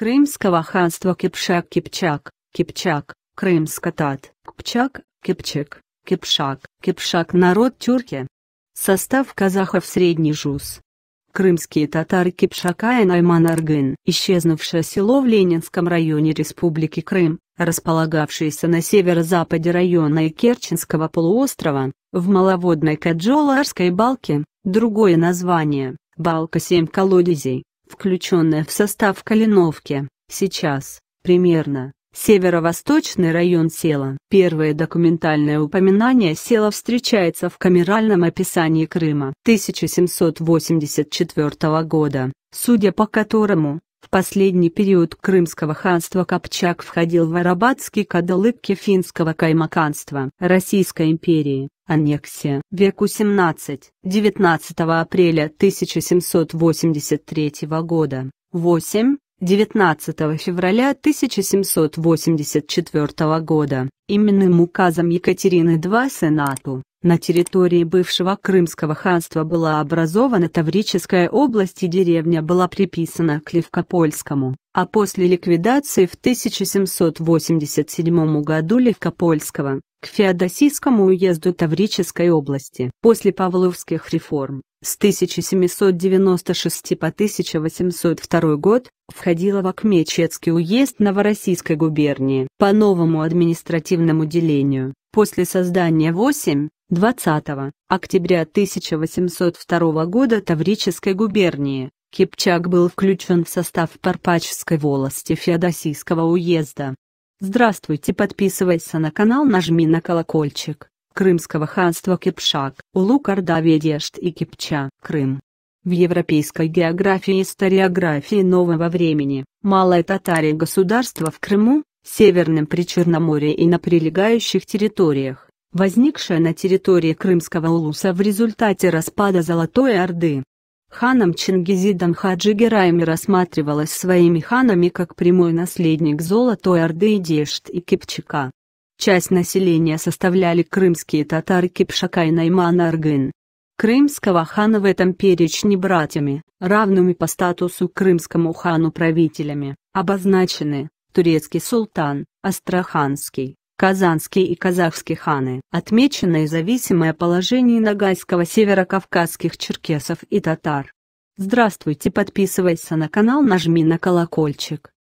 Крымского ханства Кипшак-Кипчак, Кипчак, Крымско-Тат, Кпчак, Кипчак, Кипшак, Кипшак народ тюрки. Состав казахов Средний Жуз. Крымские татары Кипшака и Найман-Аргын, исчезнувшее село в Ленинском районе Республики Крым, располагавшееся на северо-западе района и Керченского полуострова, в маловодной Каджоларской балке, другое название – балка семь колодезей, включенная в состав Калиновки, сейчас, примерно, северо-восточный район села. Первое документальное упоминание села встречается в камеральном описании Крыма 1784 года, судя по которому, в последний период Крымского ханства Копчак входил в арабатский кадалыбки финского каймаканства Российской империи, аннексия. Веку 17, 19 апреля 1783 года, 8, 19 февраля 1784 года именным указом Екатерины II Сенату на территории бывшего Крымского ханства была образована Таврическая область и деревня была приписана к Левкопольскому а после ликвидации в 1787 году Левкопольского к Феодосийскому уезду Таврической области. После Павловских реформ с 1796 по 1802 год входила в Акмечецкий уезд Новороссийской губернии по новому административному делению. После создания 8 20 октября 1802 года Таврической губернии Кипчак был включен в состав Парпачской волости Феодосийского уезда. Здравствуйте, подписывайся на канал, нажми на колокольчик. Крымского ханства Кипчак, Улу Кардаведешт и Кипча, Крым. В европейской географии и историографии нового времени, малое татария государство в Крыму, Северном Причерноморье и на прилегающих территориях, возникшее на территории Крымского улуса в результате распада Золотой Орды. Ханом Чингизидан Хаджи Герайми рассматривалась своими ханами как прямой наследник Золотой Орды и Дешт и Кипчака. Часть населения составляли крымские татары Кипшака и Найман Аргын. Крымского хана в этом перечне братьями, равными по статусу крымскому хану правителями, обозначены турецкий султан, астраханский, казанские и казахские ханы, отмечено и зависимое положение нагайского северокавказских черкесов и татар. Здравствуйте, подписывайся на канал, нажми на колокольчик.